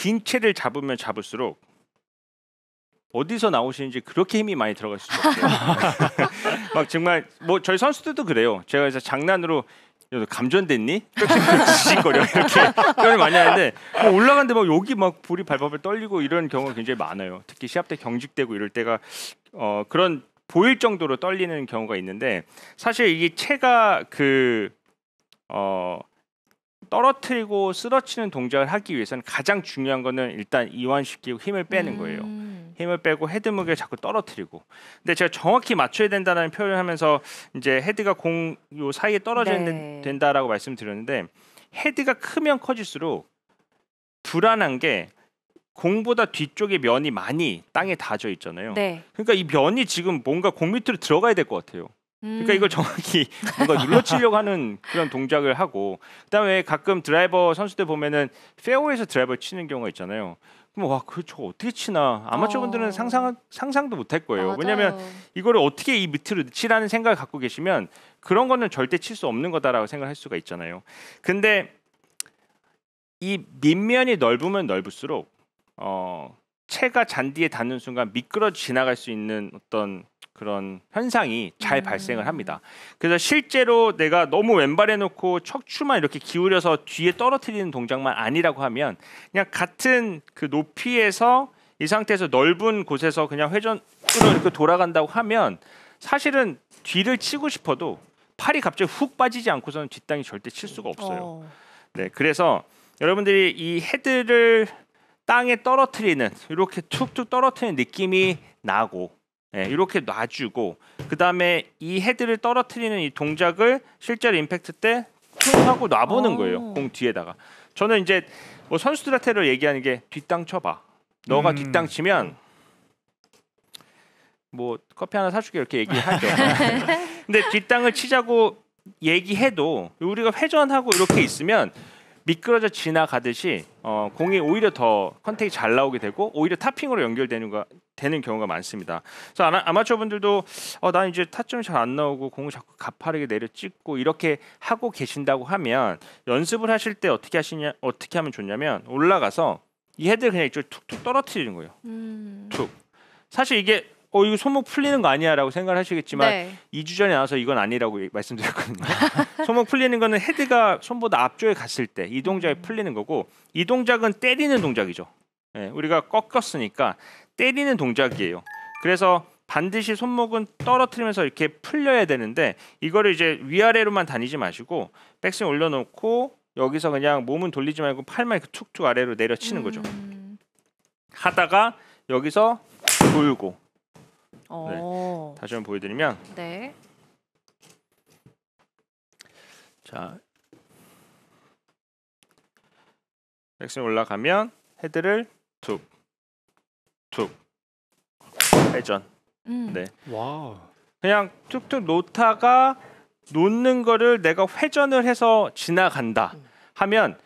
긴 채를 잡으면 잡을수록 어디서 나오시는지 그렇게 힘이 많이 들어갈 수밖에 없어요. 막 정말 뭐 저희 선수들도 그래요. 제가 이제 장난으로 너 감전됐니? 지식거려 이렇게 표현 많이 하는데 뭐 올라간데 막 여기 막 볼이 발바벨 떨리고 이런 경우가 굉장히 많아요. 특히 시합 때 경직되고 이럴 때가 어, 그런 보일 정도로 떨리는 경우가 있는데 사실 이게 체가 그 어, 떨어뜨리고 쓰러치는 동작을 하기 위해서는 가장 중요한 거는 일단 이완시키고 힘을 빼는 거예요. 음. 힘을 빼고 헤드무게 자꾸 떨어뜨리고. 근데 제가 정확히 맞춰야 된다는 라 표현을 하면서 이제 헤드가 공 요 사이에 떨어져 네. 된다라고 말씀드렸는데 헤드가 크면 커질수록 불안한 게 공보다 뒤쪽에 면이 많이 땅에 닿아져 있잖아요. 네. 그러니까 이 면이 지금 뭔가 공 밑으로 들어가야 될 것 같아요. 그러니까 이걸 정확히 뭔가 눌러치려고 하는 그런 동작을 하고 그다음에 가끔 드라이버 선수들 보면은 페어웨이에서 드라이버 치는 경우가 있잖아요. 그럼 와, 그 저거 어떻게 치나? 아마추어분들은 어. 상상 상상도 못할 거예요. 맞 왜냐면 이거를 어떻게 이 밑으로 치라는 생각을 갖고 계시면 그런 거는 절대 칠 수 없는 거다라고 생각할 수가 있잖아요. 근데 이 밑면이 넓으면 넓을수록 어 채가 잔디에 닿는 순간 미끄러 지 지나갈 수 있는 어떤 그런 현상이 잘 음. 발생을 합니다. 그래서 실제로 내가 너무 왼발에 놓고 척추만 이렇게 기울여서 뒤에 떨어뜨리는 동작만 아니라고 하면 그냥 같은 그 높이에서 이 상태에서 넓은 곳에서 그냥 회전으로 이렇게 돌아간다고 하면 사실은 뒤를 치고 싶어도 팔이 갑자기 훅 빠지지 않고서는 뒷땅이 절대 칠 수가 없어요. 어. 네, 그래서 여러분들이 이 헤드를 땅에 떨어뜨리는 이렇게 툭툭 떨어뜨리는 느낌이 나고 네, 이렇게 놔주고 그 다음에 이 헤드를 떨어뜨리는 이 동작을 실제로 임팩트 때 투하고 놔보는 아. 거예요. 공 뒤에다가. 저는 이제 뭐선수들한테로 얘기하는 게 뒷땅 쳐봐. 너가 음. 뒷땅 치면 뭐 커피 하나 사줄게 이렇게 얘기하죠. 근데 뒷땅을 치자고 얘기해도 우리가 회전하고 이렇게 있으면 미끄러져 지나가듯이 어, 공이 오히려 더 컨택이 잘 나오게 되고 오히려 탑핑으로 연결되는 거, 되는 경우가 많습니다. 그래서 아마, 추어 분들도 어, 난 이제 타점이 잘 안 나오고 공을 자꾸 가파르게 내려 찍고 이렇게 하고 계신다고 하면 연습을 하실 때 어떻게 하시냐 어떻게 하면 좋냐면 올라가서 이 헤드를 그냥 이쪽 툭툭 떨어뜨리는 거예요. 음. 툭. 사실 이게 어 이거 손목 풀리는 거 아니야라고 생각을 하시겠지만 네. 2주 전에 나와서 이건 아니라고 말씀드렸거든요. 손목 풀리는 거는 헤드가 손보다 앞쪽에 갔을 때 이 동작이 음. 풀리는 거고 이 동작은 때리는 동작이죠. 예, 우리가 꺾였으니까 때리는 동작이에요. 그래서 반드시 손목은 떨어뜨리면서 이렇게 풀려야 되는데 이거를 이제 위아래로만 다니지 마시고 백스윙 올려놓고 여기서 그냥 몸은 돌리지 말고 팔만 이렇게 툭툭 아래로 내려치는 거죠. 음. 하다가 여기서 돌고 어. 네. 다시 한번 보여드리면 네. 자 백스윙 올라가면 헤드를 툭툭 회전. 음. 네. 와. 그냥 툭툭 놓다가 놓는 거를 내가 회전을 해서 지나간다 음. 하면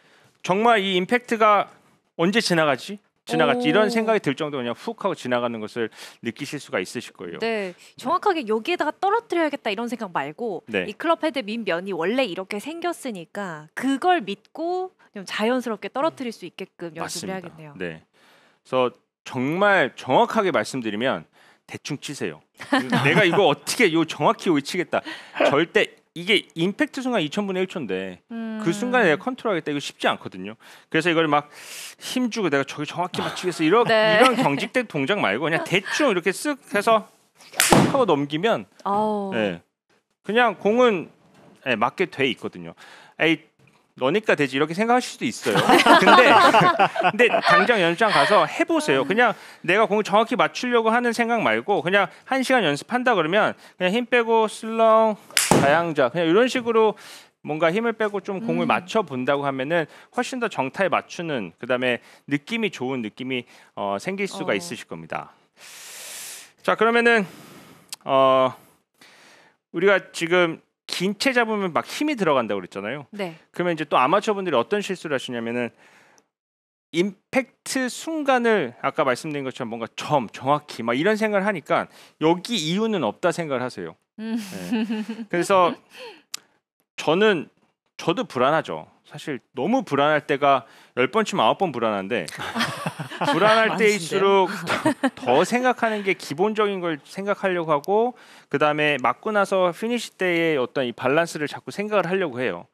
정말 이 임팩트가 언제 지나가지? 지나갔지 오. 이런 생각이 들 정도 로 그냥 훅 하고 지나가는 것을 느끼실 수가 있으실 거예요. 네, 정확하게 여기에다가 떨어뜨려야겠다 이런 생각 말고 네. 이 클럽 헤드 밑면이 원래 이렇게 생겼으니까 그걸 믿고 좀 자연스럽게 떨어뜨릴 수 있게끔 연습을 맞습니다. 해야겠네요. 네, 그래서 정말 정확하게 말씀드리면 대충 치세요. 내가 이거 어떻게 요 정확히 여 치겠다. 절대 이게 임팩트 순간 2천분의 1초인데 그 음. 그 순간에 내가 컨트롤하겠다 이거 쉽지 않거든요. 그래서 이걸 막 힘주고 내가 저기 정확히 아. 맞추겠어 이런 네. 이런 경직된 동작 말고 그냥 대충 이렇게 쓱 해서 하고 넘기면 예, 네, 그냥 공은 예, 네, 맞게 돼 있거든요. 에이 너니까 되지 이렇게 생각하실 수도 있어요. 근데 근데 당장 연습장 가서 해보세요. 그냥 내가 공을 정확히 맞추려고 하는 생각 말고 그냥 한 시간 연습한다 그러면 그냥 힘 빼고 슬렁 다양자 그냥 이런 식으로 뭔가 힘을 빼고 좀 공을 음. 맞춰 본다고 하면은 훨씬 더 정타에 맞추는 그다음에 느낌이 좋은 느낌이 어, 생길 수가 어. 있으실 겁니다. 자 그러면은 어, 우리가 지금 긴채 잡으면 막 힘이 들어간다고 그랬잖아요. 네. 그러면 이제 또 아마추어분들이 어떤 실수를 하시냐면은 임팩트 순간을 아까 말씀드린 것처럼 뭔가 점 정확히 막 이런 생각을 하니까 여기 이유는 없다 생각을 하세요. 음. 네. 그래서 저는 저도 불안하죠. 사실 너무 불안할 때가 열번 치면 아홉 번 불안한데 불안할 때일수록 더 생각하는 게 기본적인 걸 생각하려고 하고 그다음에 맞고 나서 피니시 때의 어떤 이 밸런스를 자꾸 생각을 하려고 해요.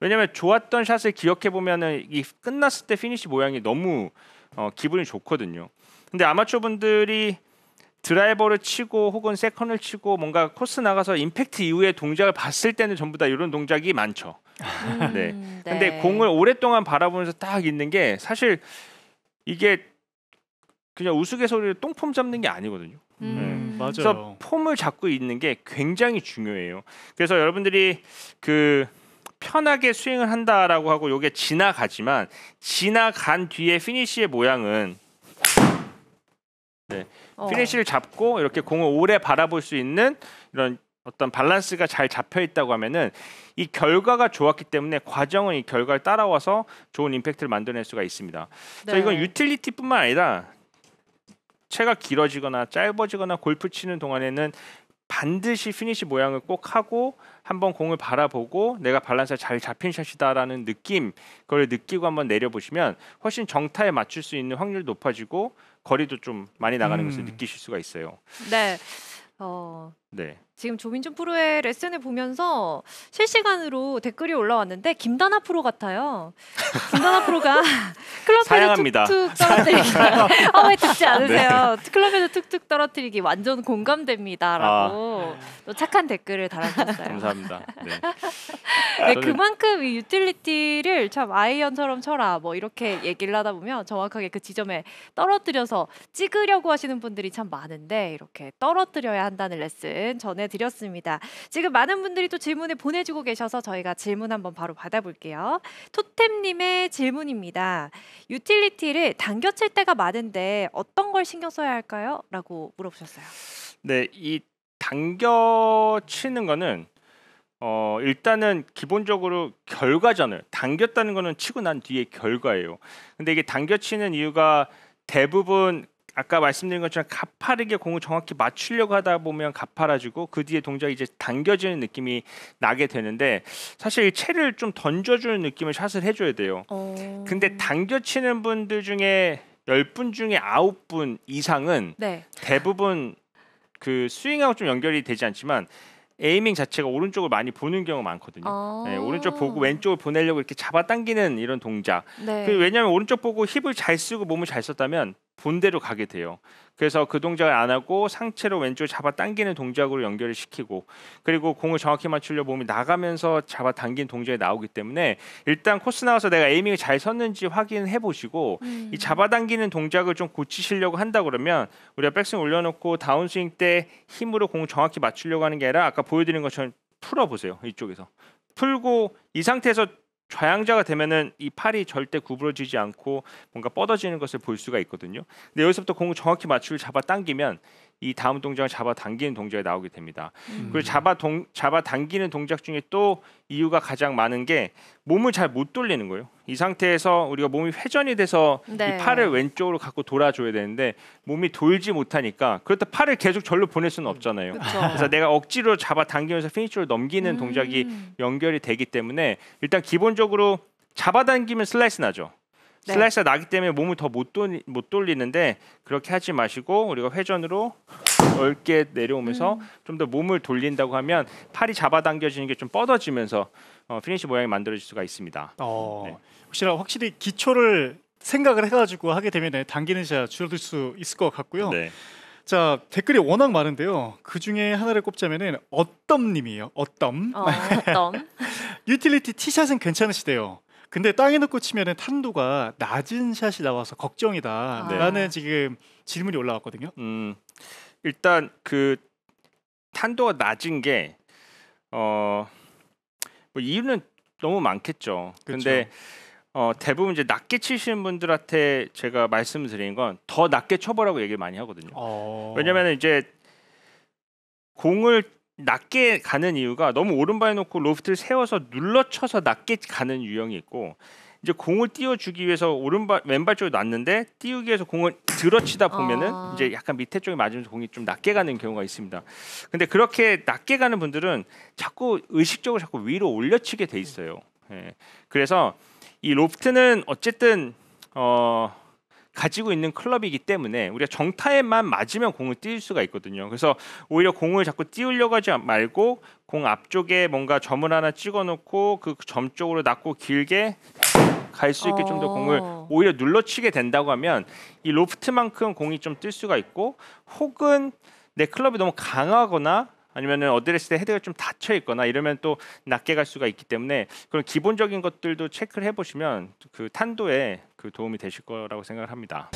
왜냐면 좋았던 샷을 기억해 보면은 이 끝났을 때 피니시 모양이 너무 어, 기분이 좋거든요. 근데 아마추어 분들이 드라이버를 치고 혹은 세컨을 치고 뭔가 코스 나가서 임팩트 이후에 동작을 봤을 때는 전부 다 이런 동작이 많죠. 음, 네. 근데 네. 공을 오랫동안 바라보면서 딱 있는 게 사실 이게 그냥 우스갯소리로 똥폼 잡는 게 아니거든요. 음. 네. 맞아요. 그래서 폼을 잡고 있는 게 굉장히 중요해요. 그래서 여러분들이 그 편하게 스윙을 한다라고 하고 요게 지나가지만 지나간 뒤에 피니쉬의 모양은 네. 어. 피니쉬를 잡고 이렇게 공을 오래 바라볼 수 있는 이런 어떤 밸런스가 잘 잡혀 있다고 하면은 이 결과가 좋았기 때문에 과정은 이 결과를 따라와서 좋은 임팩트를 만들어낼 수가 있습니다. 네. 자 이건 유틸리티뿐만 아니라 채가 길어지거나 짧아지거나 골프 치는 동안에는 반드시 피니시 모양을 꼭 하고 한번 공을 바라보고 내가 밸런스가 잘 잡힌 샷이다라는 느낌 그걸 느끼고 한번 내려보시면 훨씬 정타에 맞출 수 있는 확률 이 높아지고 거리도 좀 많이 나가는 음. 것을 느끼실 수가 있어요. 네. 어, 네. 지금 조민준 프로의 레슨을 보면서 실시간으로 댓글이 올라왔는데 김다나 프로 같아요. 김다나 프로가 클럽에서 툭툭 떨어뜨리기. 아왜 어, 듣지 않으세요? 네. 클럽헤드 툭툭 떨어뜨리기 완전 공감됩니다라고 아. 착한 댓글을 달아주셨어요. 감사합니다. 네. 네, 그만큼 이 유틸리티를 참 아이언처럼 쳐라 뭐 이렇게 얘기를 하다 보면 정확하게 그 지점에 떨어뜨려서 찍으려고 하시는 분들이 참 많은데 이렇게 떨어뜨려야 한다는 레슨 말씀 전해드렸습니다. 지금 많은 분들이 또 질문을 보내주고 계셔서 저희가 질문 한번 바로 받아볼게요. 토템님의 질문입니다. 유틸리티를 당겨칠 때가 많은데 어떤 걸 신경 써야 할까요? 라고 물어보셨어요. 네, 이 당겨치는 거는 어, 일단은 기본적으로 결과전을 당겼다는 거는 치고 난뒤에 결과예요. 근데 이게 당겨치는 이유가 대부분 아까 말씀드린 것처럼 가파르게 공을 정확히 맞추려고 하다 보면 가파라지고 그 뒤에 동작이 이제 당겨지는 느낌이 나게 되는데 사실 채를 좀 던져주는 느낌을 샷을 해줘야 돼요. 어... 근데 당겨치는 분들 중에 열 분 중에 아홉 분 이상은 네. 대부분 그 스윙하고 좀 연결이 되지 않지만 에이밍 자체가 오른쪽을 많이 보는 경우가 많거든요. 아~ 네, 오른쪽 보고 왼쪽을 보내려고 이렇게 잡아당기는 이런 동작. 네. 그 왜냐하면 오른쪽 보고 힙을 잘 쓰고 몸을 잘 썼다면 본대로 가게 돼요. 그래서 그 동작을 안 하고 상체로 왼쪽 잡아 당기는 동작으로 연결을 시키고 그리고 공을 정확히 맞추려 보면 나가면서 잡아 당긴 동작이 나오기 때문에 일단 코스 나와서 내가 에이밍이 잘 섰는지 확인해 보시고 음. 이 잡아 당기는 동작을 좀 고치시려고 한다 그러면 우리가 백스윙 올려놓고 다운스윙 때 힘으로 공을 정확히 맞추려고 하는 게 아니라 아까 보여드린 것처럼 풀어보세요 이쪽에서 풀고 이 상태에서 좌향자가 되면은 이 팔이 절대 구부러지지 않고 뭔가 뻗어지는 것을 볼 수가 있거든요. 근데 여기서부터 공을 정확히 맞추를 잡아 당기면 이 다음 동작을 잡아당기는 동작이 나오게 됩니다. 음. 그리고 잡아 동, 잡아당기는 동작 중에 또 이유가 가장 많은 게 몸을 잘 못 돌리는 거예요. 이 상태에서 우리가 몸이 회전이 돼서 네. 이 팔을 왼쪽으로 갖고 돌아줘야 되는데 몸이 돌지 못하니까 그렇다 팔을 계속 절로 보낼 수는 없잖아요. 그쵸. 그래서 내가 억지로 잡아당기면서 피니쉬로 넘기는 음. 동작이 연결이 되기 때문에 일단 기본적으로 잡아당기면 슬라이스 나죠. 네. 슬라이스가 나기 때문에 몸을 더못못 돌리는데 그렇게 하지 마시고 우리가 회전으로 넓게 내려오면서 음. 좀더 몸을 돌린다고 하면 팔이 잡아당겨지는 게 좀 뻗어지면서 어, 피니시 모양이 만들어질 수가 있습니다. 어, 네. 혹시나 확실히 기초를 생각을 해가지고 하게 되면 당기는 샷 줄어들 수 있을 것 같고요. 네. 자 댓글이 워낙 많은데요. 그 중에 하나를 꼽자면은 어떤 님이에요. 어떤. 어, 어떤. 유틸리티 티샷은 괜찮으시대요. 근데 땅에 넣고 치면은 탄도가 낮은 샷이 나와서 걱정이다라는 아. 네. 지금 질문이 올라왔거든요. 음, 일단 그 탄도가 낮은 게 어, 뭐 이유는 너무 많겠죠. 그쵸. 근데 어, 대부분 이제 낮게 치시는 분들한테 제가 말씀드리는 건 더 낮게 쳐보라고 얘기를 많이 하거든요. 어... 왜냐면 은 이제 공을 낮게 가는 이유가 너무 오른발에 놓고 로프트를 세워서 눌러쳐서 낮게 가는 유형이 있고 이제 공을 띄워주기 위해서 오른발 왼발 쪽에 놨는데 띄우기 위해서 공을 들어치다 보면은 아... 이제 약간 밑에 쪽에 맞으면서 공이 좀 낮게 가는 경우가 있습니다. 근데 그렇게 낮게 가는 분들은 자꾸 의식적으로 자꾸 위로 올려치게 돼 있어요. 예. 그래서 이 로프트는 어쨌든 어 가지고 있는 클럽이기 때문에 우리가 정타에만 맞으면 공을 띄울 수가 있거든요. 그래서 오히려 공을 자꾸 띄우려고 하지 말고 공 앞쪽에 뭔가 점을 하나 찍어놓고 그 점 쪽으로 낮고 길게 갈 수 있게 좀더 어. 공을 오히려 눌러치게 된다고 하면 이 로프트만큼 공이 좀 뜰 수가 있고 혹은 내 클럽이 너무 강하거나 아니면 어드레스 때 헤드가 좀 닫혀 있거나 이러면 또 낮게 갈 수가 있기 때문에 그런 기본적인 것들도 체크를 해보시면 그 탄도에 그 도움이 되실 거라고 생각 합니다.